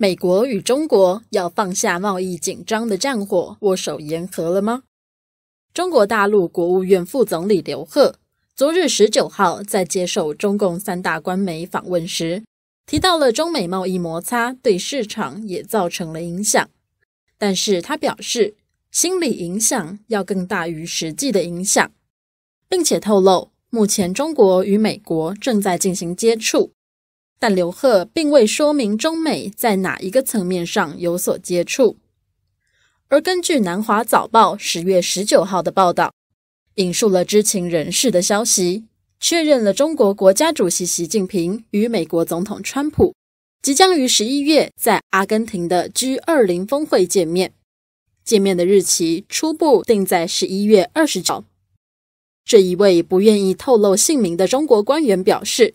美国与中国要放下贸易紧张的战火，握手言和了吗？中国大陆国务院副总理刘鹤昨日十九号在接受中共三大官媒访问时，提到了中美贸易摩擦对市场也造成了影响，但是他表示，心理影响要更大于实际的影响，并且透露，目前中国与美国正在进行接触。但刘贺并未说明中美在哪一个层面上有所接触，而根据《南华早报》十月十九号的报道，引述了知情人士的消息，确认了中国国家主席习近平与美国总统川普即将于十一月在阿根廷的 G 二零峰会见面，见面的日期初步定在十一月二十号。这一位不愿意透露姓名的中国官员表示。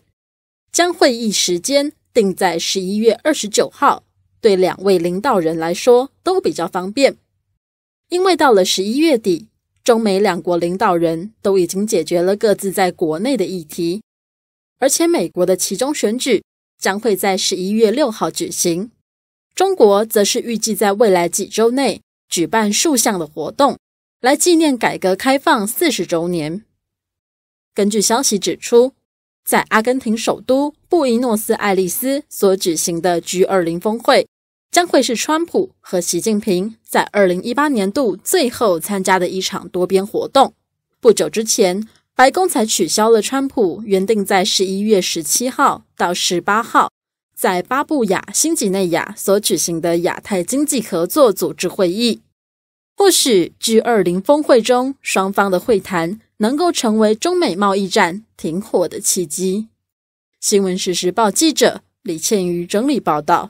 将会议时间定在十一月二十九号，对两位领导人来说都比较方便，因为到了十一月底，中美两国领导人都已经解决了各自在国内的议题，而且美国的其中选举将会在十一月六号举行，中国则是预计在未来几周内举办数项的活动来纪念改革开放四十周年。根据消息指出。在阿根廷首都布宜诺斯艾利斯所举行的 G20 峰会，将会是川普和习近平在2018年度最后参加的一场多边活动。不久之前，白宫才取消了川普原定在11月17号到18号在巴布亚新几内亚所举行的亚太经济合作组织会议。或许 G 二零峰会中双方的会谈能够成为中美贸易战停火的契机。新闻时报记者李倩瑜整理报道。